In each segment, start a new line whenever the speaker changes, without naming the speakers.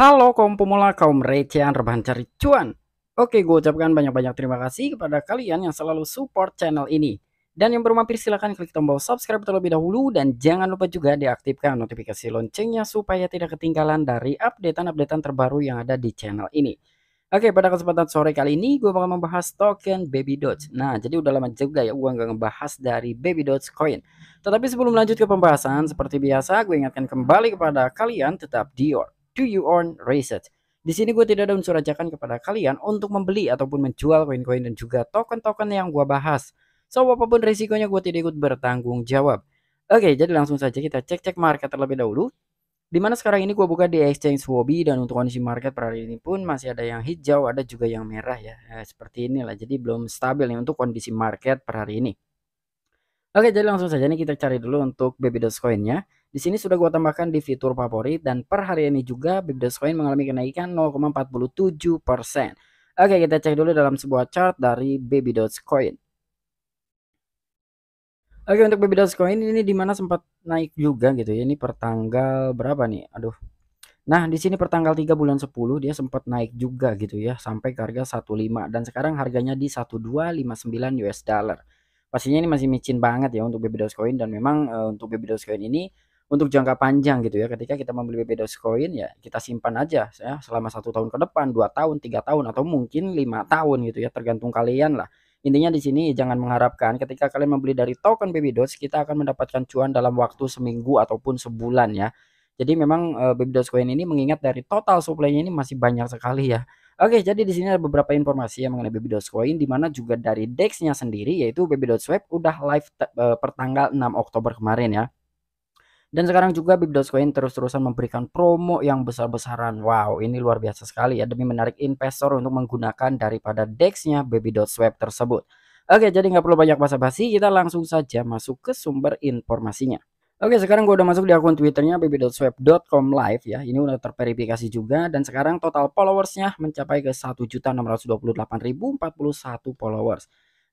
Halo kaum pemula, kaum recehan, rebahan cari cuan. Oke, gue ucapkan banyak-banyak terima kasih kepada kalian yang selalu support channel ini. Dan yang baru mampir silahkan klik tombol subscribe terlebih dahulu dan jangan lupa juga diaktifkan notifikasi loncengnya supaya tidak ketinggalan dari updatean-updatean terbaru yang ada di channel ini. Oke, pada kesempatan sore kali ini gue bakal membahas token Baby Doge. Nah, jadi udah lama juga ya gue nggak ngebahas dari Baby Doge Coin. Tetapi sebelum lanjut ke pembahasan, seperti biasa gue ingatkan kembali kepada kalian tetap Dior do your own research? Di sini gue tidak ada unsur ajakan kepada kalian untuk membeli ataupun menjual koin-koin dan juga token-token yang gue bahas. So, apapun resikonya gue tidak ikut bertanggung jawab. Oke, jadi langsung saja kita cek-cek market terlebih dahulu. Dimana sekarang ini gue buka di exchange Wobi dan untuk kondisi market per hari ini pun masih ada yang hijau, ada juga yang merah ya. Eh, seperti inilah, jadi belum stabil nih untuk kondisi market per hari ini. Oke, jadi langsung saja nih kita cari dulu untuk Baby Dogecoin-nya. Di sini sudah gua tambahkan di fitur favorit dan per hari ini juga Bybdas Coin mengalami kenaikan 0,47%. Oke, kita cek dulu dalam sebuah chart dari Bybdas Coin. Oke, untuk Bybdas Coin ini dimana sempat naik juga gitu ya. Ini pertanggal berapa nih? Aduh. Nah, di sini pertanggal 3 bulan 10 dia sempat naik juga gitu ya sampai ke harga 15 dan sekarang harganya di 1259 US dollar pastinya ini masih micin banget ya untuk Bybdos Coin dan memang uh, untuk Bybdos Coin ini untuk jangka panjang gitu ya ketika kita membeli BB Dogecoin ya kita simpan aja ya selama satu tahun ke depan dua tahun tiga tahun atau mungkin lima tahun gitu ya tergantung kalian lah intinya di sini jangan mengharapkan ketika kalian membeli dari token BB Doge kita akan mendapatkan cuan dalam waktu seminggu ataupun sebulan ya jadi memang uh, Baby Dogecoin ini mengingat dari total supply-nya ini masih banyak sekali ya. Oke, jadi di sini ada beberapa informasi yang mengenai Baby Dogecoin di mana juga dari DEX-nya sendiri yaitu Baby udah live pertanggal eh, per 6 Oktober kemarin ya. Dan sekarang juga Bibdoscoin terus-terusan memberikan promo yang besar-besaran. Wow, ini luar biasa sekali ya demi menarik investor untuk menggunakan daripada DEX-nya tersebut. Oke, jadi nggak perlu banyak basa-basi, kita langsung saja masuk ke sumber informasinya. Oke, sekarang gue udah masuk di akun Twitternya baby.swap.com live ya. Ini udah terverifikasi juga dan sekarang total followersnya mencapai ke 1.628.041 followers.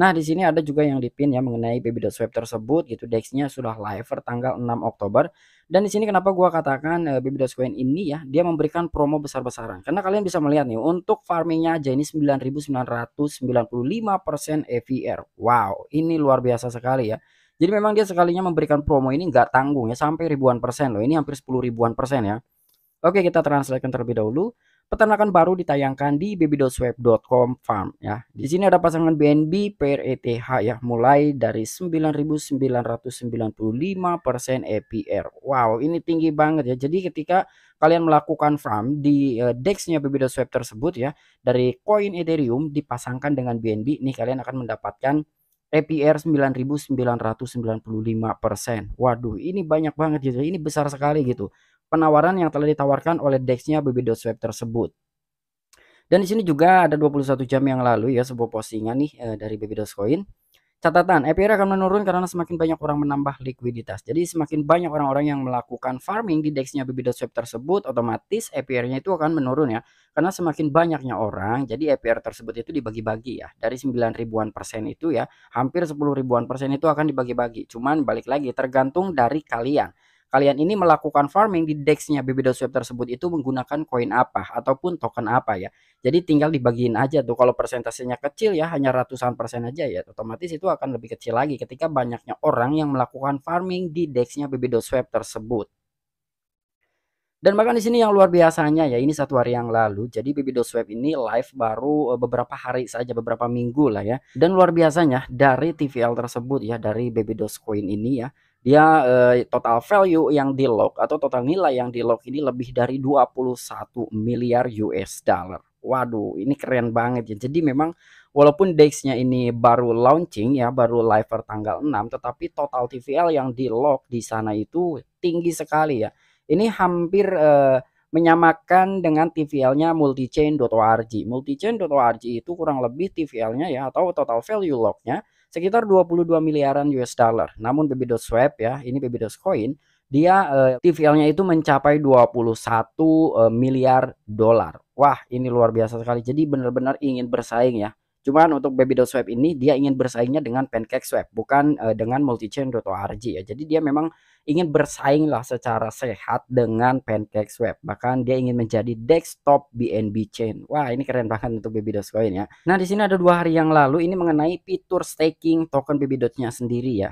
Nah, di sini ada juga yang dipin ya mengenai baby.swap tersebut gitu. Dexnya sudah live tanggal 6 Oktober. Dan di sini kenapa gua katakan uh, eh, baby.coin ini ya, dia memberikan promo besar-besaran. Karena kalian bisa melihat nih untuk farmingnya aja ini 9995% EVR. Wow, ini luar biasa sekali ya. Jadi memang dia sekalinya memberikan promo ini nggak tanggung ya sampai ribuan persen loh. Ini hampir 10 ribuan persen ya. Oke, kita translatekan terlebih dahulu peternakan baru ditayangkan di babydosweb.com farm ya. Di sini ada pasangan BNB per ETH ya mulai dari 9995% APR. E wow, ini tinggi banget ya. Jadi ketika kalian melakukan farm di uh, dexnya babydosweb tersebut ya dari koin Ethereum dipasangkan dengan BNB nih kalian akan mendapatkan APR e 9995%. Waduh, ini banyak banget ya. Ini besar sekali gitu penawaran yang telah ditawarkan oleh DEX-nya BB.Swap tersebut. Dan di sini juga ada 21 jam yang lalu ya sebuah postingan nih e, dari BB.Coin. Catatan, EPR akan menurun karena semakin banyak orang menambah likuiditas. Jadi semakin banyak orang-orang yang melakukan farming di DEX-nya BB.Swap tersebut, otomatis EPR-nya itu akan menurun ya. Karena semakin banyaknya orang, jadi EPR tersebut itu dibagi-bagi ya. Dari 9 ribuan persen itu ya, hampir 10 ribuan persen itu akan dibagi-bagi. Cuman balik lagi tergantung dari kalian kalian ini melakukan farming di dexnya BB.Swap tersebut itu menggunakan koin apa ataupun token apa ya. Jadi tinggal dibagiin aja tuh kalau persentasenya kecil ya hanya ratusan persen aja ya otomatis itu akan lebih kecil lagi ketika banyaknya orang yang melakukan farming di dexnya BB.Swap tersebut. Dan bahkan di sini yang luar biasanya ya ini satu hari yang lalu. Jadi BB.Swap ini live baru eh, beberapa hari saja beberapa minggu lah ya. Dan luar biasanya dari TVL tersebut ya dari BB.Coin ini ya dia eh, total value yang di lock atau total nilai yang di lock ini lebih dari 21 miliar US dollar. Waduh, ini keren banget ya. Jadi memang walaupun DEX-nya ini baru launching ya, baru live per tanggal 6, tetapi total TVL yang di lock di sana itu tinggi sekali ya. Ini hampir eh, menyamakan dengan TVL-nya multichain.org. Multichain.org itu kurang lebih TVL-nya ya atau total value lock-nya sekitar 22 miliaran US dollar. Namun Babydoes Swap ya, ini Babydoes Coin, dia eh, TVL-nya itu mencapai 21 eh, miliar dolar. Wah, ini luar biasa sekali. Jadi benar-benar ingin bersaing ya Cuman untuk baby.swap ini dia ingin bersaingnya dengan Pancake PancakeSwap bukan uh, dengan multichain.org ya. Jadi dia memang ingin bersaing lah secara sehat dengan Pancake PancakeSwap. Bahkan dia ingin menjadi desktop BNB chain. Wah, ini keren banget untuk baby Coin ya. Nah, di sini ada dua hari yang lalu ini mengenai fitur staking token baby sendiri ya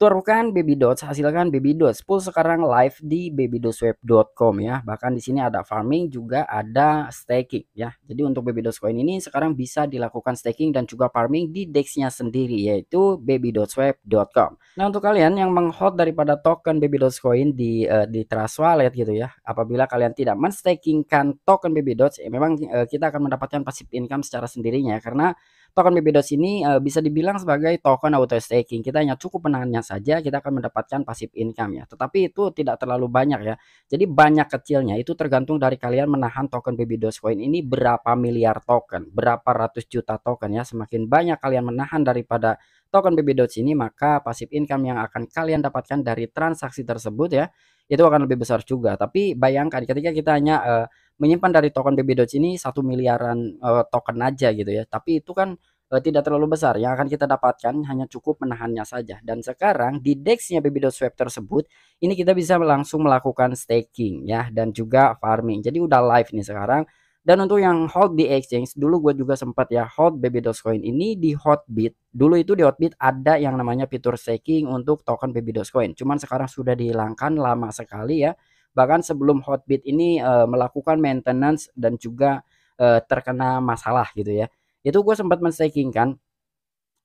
turunkan baby dots, hasilkan baby dots. Pool sekarang live di babydotsweb.com ya. Bahkan di sini ada farming juga ada staking ya. Jadi untuk baby dots coin ini sekarang bisa dilakukan staking dan juga farming di dexnya sendiri yaitu babydotsweb.com. Nah, untuk kalian yang menghot daripada token baby dots coin di uh, di Trust Wallet gitu ya. Apabila kalian tidak menstakingkan token baby dots, ya memang uh, kita akan mendapatkan passive income secara sendirinya karena Token BBDOs ini uh, bisa dibilang sebagai token auto staking. Kita hanya cukup menahannya saja, kita akan mendapatkan pasif income ya. Tetapi itu tidak terlalu banyak ya. Jadi banyak kecilnya itu tergantung dari kalian menahan token BBDOs coin ini berapa miliar token, berapa ratus juta token ya. Semakin banyak kalian menahan daripada token BBDOs ini, maka pasif income yang akan kalian dapatkan dari transaksi tersebut ya, itu akan lebih besar juga. Tapi bayangkan ketika kita hanya uh, menyimpan dari token BB Doge ini satu miliaran uh, token aja gitu ya. Tapi itu kan uh, tidak terlalu besar. Yang akan kita dapatkan hanya cukup menahannya saja. Dan sekarang di dexnya BB Doge Swap tersebut, ini kita bisa langsung melakukan staking ya dan juga farming. Jadi udah live nih sekarang. Dan untuk yang hold di exchange, dulu gue juga sempat ya hold BB coin ini di Hotbit. Dulu itu di Hotbit ada yang namanya fitur staking untuk token BB coin. Cuman sekarang sudah dihilangkan lama sekali ya bahkan sebelum Hotbit ini uh, melakukan maintenance dan juga uh, terkena masalah gitu ya itu gue sempat menstaking kan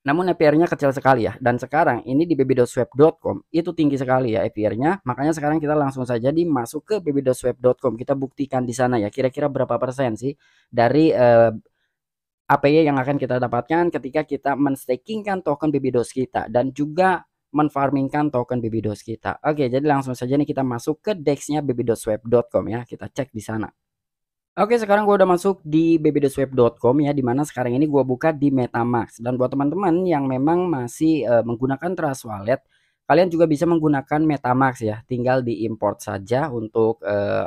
namun APR-nya kecil sekali ya. Dan sekarang ini di bb.swap.com itu tinggi sekali ya APR-nya. Makanya sekarang kita langsung saja di masuk ke bb.swap.com. Kita buktikan di sana ya kira-kira berapa persen sih dari apa eh, APY yang akan kita dapatkan ketika kita menstakingkan token baby.dos kita dan juga menfarmingkan token BBDOS kita. Oke, jadi langsung saja nih kita masuk ke dexnya bbdosweb.com ya. Kita cek di sana. Oke sekarang gue udah masuk di bbdosweb.com ya dimana sekarang ini gue buka di Metamask dan buat teman-teman yang memang masih uh, menggunakan Trust Wallet Kalian juga bisa menggunakan MetaMax ya, tinggal diimport saja untuk eh,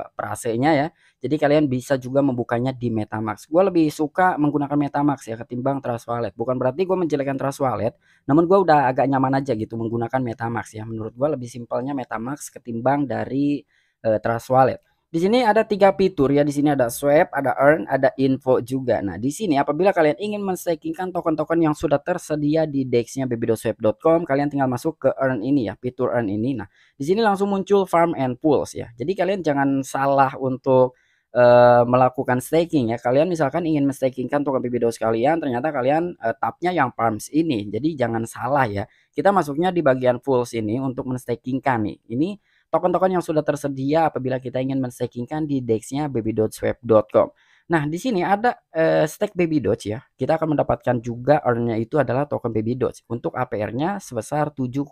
nya ya. Jadi kalian bisa juga membukanya di MetaMax. Gua lebih suka menggunakan MetaMax ya ketimbang Trust Wallet. Bukan berarti gue menjelekkan Trust Wallet, namun gue udah agak nyaman aja gitu menggunakan MetaMax ya. Menurut gue lebih simpelnya MetaMax ketimbang dari eh, Trust Wallet. Di sini ada tiga fitur ya. Di sini ada swipe, ada earn, ada info juga. Nah, di sini apabila kalian ingin menstakingkan token-token yang sudah tersedia di dexnya bbdoswap.com, kalian tinggal masuk ke earn ini ya, fitur earn ini. Nah, di sini langsung muncul farm and pools ya. Jadi kalian jangan salah untuk uh, melakukan staking ya. Kalian misalkan ingin menstakingkan token bbdos kalian, ternyata kalian uh, tapnya yang farms ini. Jadi jangan salah ya. Kita masuknya di bagian pools ini untuk menstakingkan nih. Ini token-token yang sudah tersedia apabila kita ingin menstakingkan di dexnya baby.swap.com. Nah, di sini ada eh, stake Baby Doge ya. Kita akan mendapatkan juga earn itu adalah token Baby Doge untuk APR-nya sebesar 7,4%.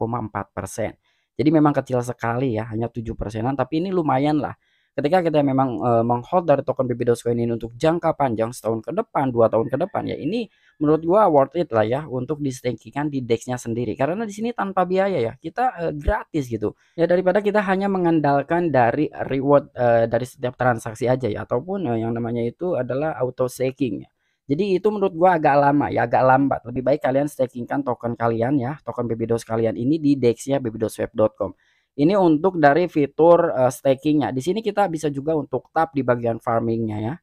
Jadi memang kecil sekali ya, hanya 7 persenan tapi ini lumayan lah. Ketika kita memang uh, menghold dari token Baby ini untuk jangka panjang setahun ke depan, dua tahun ke depan ya ini menurut gua worth it lah ya untuk di stakingan di dexnya sendiri karena di sini tanpa biaya ya kita uh, gratis gitu ya daripada kita hanya mengandalkan dari reward uh, dari setiap transaksi aja ya ataupun uh, yang namanya itu adalah auto staking ya. Jadi itu menurut gua agak lama ya, agak lambat. Lebih baik kalian stakingkan token kalian ya, token BBDOS kalian ini di dexnya bbdosweb.com. Ini untuk dari fitur uh, stakingnya. Di sini kita bisa juga untuk tap di bagian farmingnya ya.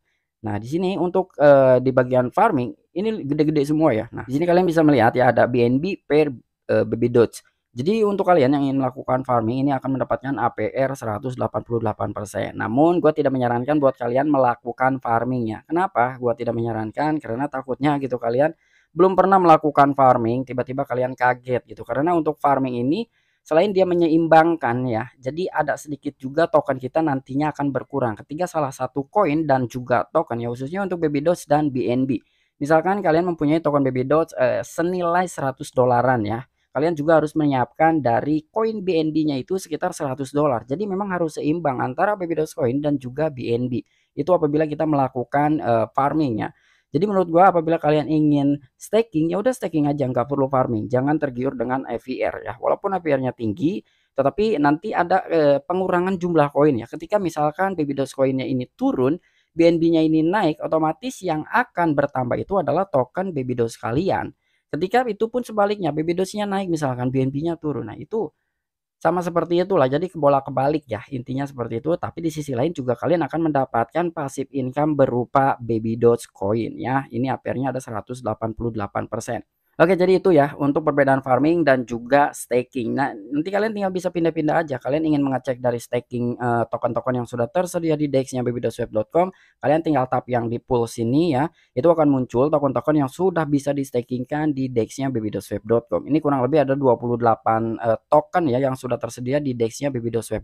Nah di sini untuk uh, di bagian farming ini gede-gede semua ya. Nah, di sini kalian bisa melihat ya ada BNB per uh, eh, baby dots. Jadi untuk kalian yang ingin melakukan farming ini akan mendapatkan APR 188%. Namun gue tidak menyarankan buat kalian melakukan farmingnya. Kenapa? Gue tidak menyarankan karena takutnya gitu kalian belum pernah melakukan farming tiba-tiba kalian kaget gitu. Karena untuk farming ini selain dia menyeimbangkan ya jadi ada sedikit juga token kita nantinya akan berkurang ketika salah satu koin dan juga token ya khususnya untuk baby dan BNB Misalkan kalian mempunyai token Baby Doge eh, senilai 100 dolaran ya. Kalian juga harus menyiapkan dari koin BNB-nya itu sekitar 100 dolar. Jadi memang harus seimbang antara Baby Doge coin dan juga BNB. Itu apabila kita melakukan eh, farming ya. Jadi menurut gua apabila kalian ingin staking ya udah staking aja nggak perlu farming. Jangan tergiur dengan EVR ya. Walaupun EVR-nya tinggi tetapi nanti ada eh, pengurangan jumlah koin ya. Ketika misalkan Baby Doge koinnya ini turun BNB-nya ini naik, otomatis yang akan bertambah itu adalah token baby dose kalian. Ketika itu pun sebaliknya, baby dose-nya naik misalkan BNB-nya turun. Nah, itu sama seperti itulah jadi bola kebalik ya intinya seperti itu tapi di sisi lain juga kalian akan mendapatkan pasif income berupa baby dose coin ya ini apernya ada 188% Oke, jadi itu ya untuk perbedaan farming dan juga staking. Nah, nanti kalian tinggal bisa pindah-pindah aja. Kalian ingin mengecek dari staking eh, token-token uh, yang sudah tersedia di dexnya nya kalian tinggal tap yang di pool sini ya. Itu akan muncul token-token yang sudah bisa di stakingkan di dexnya nya Ini kurang lebih ada 28 uh, eh, token ya yang sudah tersedia di dexnya nya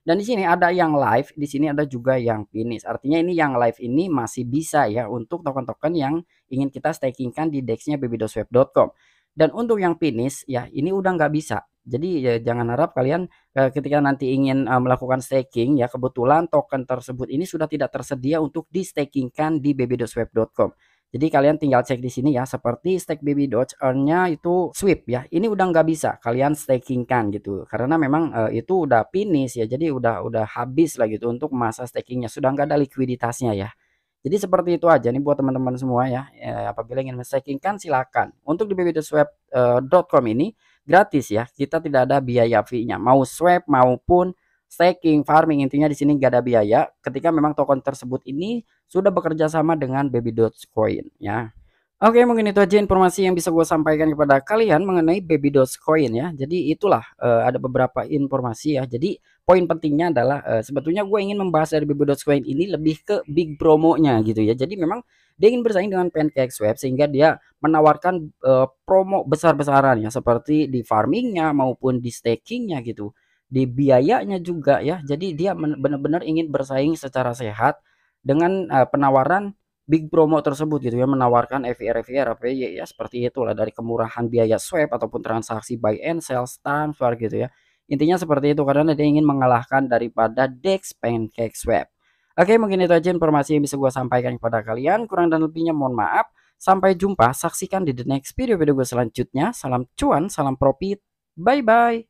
Dan di sini ada yang live, di sini ada juga yang finish. Artinya ini yang live ini masih bisa ya untuk token-token yang ingin kita stakingkan di dexnya babydoseweb.com Dan untuk yang finish ya ini udah nggak bisa. Jadi ya, jangan harap kalian eh, ketika nanti ingin eh, melakukan staking ya kebetulan token tersebut ini sudah tidak tersedia untuk di stakingkan di babydoseweb.com Jadi kalian tinggal cek di sini ya, seperti stake baby doge earnnya itu sweep ya. Ini udah nggak bisa kalian stakingkan gitu, karena memang eh, itu udah finish ya. Jadi udah udah habis lah gitu untuk masa stakingnya, sudah nggak ada likuiditasnya ya. Jadi seperti itu aja nih buat teman-teman semua ya. E, apabila ingin menstakingkan silakan. Untuk di bbdswap.com eh, ini gratis ya. Kita tidak ada biaya fee-nya. Mau swap maupun staking, farming intinya di sini enggak ada biaya ketika memang token tersebut ini sudah bekerja sama dengan baby ya. Oke, mungkin itu aja informasi yang bisa gue sampaikan kepada kalian mengenai baby Dogecoin ya. Jadi itulah uh, ada beberapa informasi ya. Jadi poin pentingnya adalah uh, sebetulnya gue ingin membahas dari baby Dogecoin ini lebih ke big promonya gitu ya. Jadi memang dia ingin bersaing dengan PancakeSwap sehingga dia menawarkan uh, promo besar-besaran ya seperti di farmingnya maupun di stakingnya gitu. Di biayanya juga ya. Jadi dia benar-benar ingin bersaing secara sehat dengan uh, penawaran big promo tersebut gitu ya menawarkan FVR FVR apa ya, ya seperti itulah dari kemurahan biaya swap ataupun transaksi buy and sell transfer gitu ya intinya seperti itu karena dia ingin mengalahkan daripada Dex Pancake Swap oke mungkin itu aja informasi yang bisa gue sampaikan kepada kalian kurang dan lebihnya mohon maaf sampai jumpa saksikan di the next video video gue selanjutnya salam cuan salam profit bye bye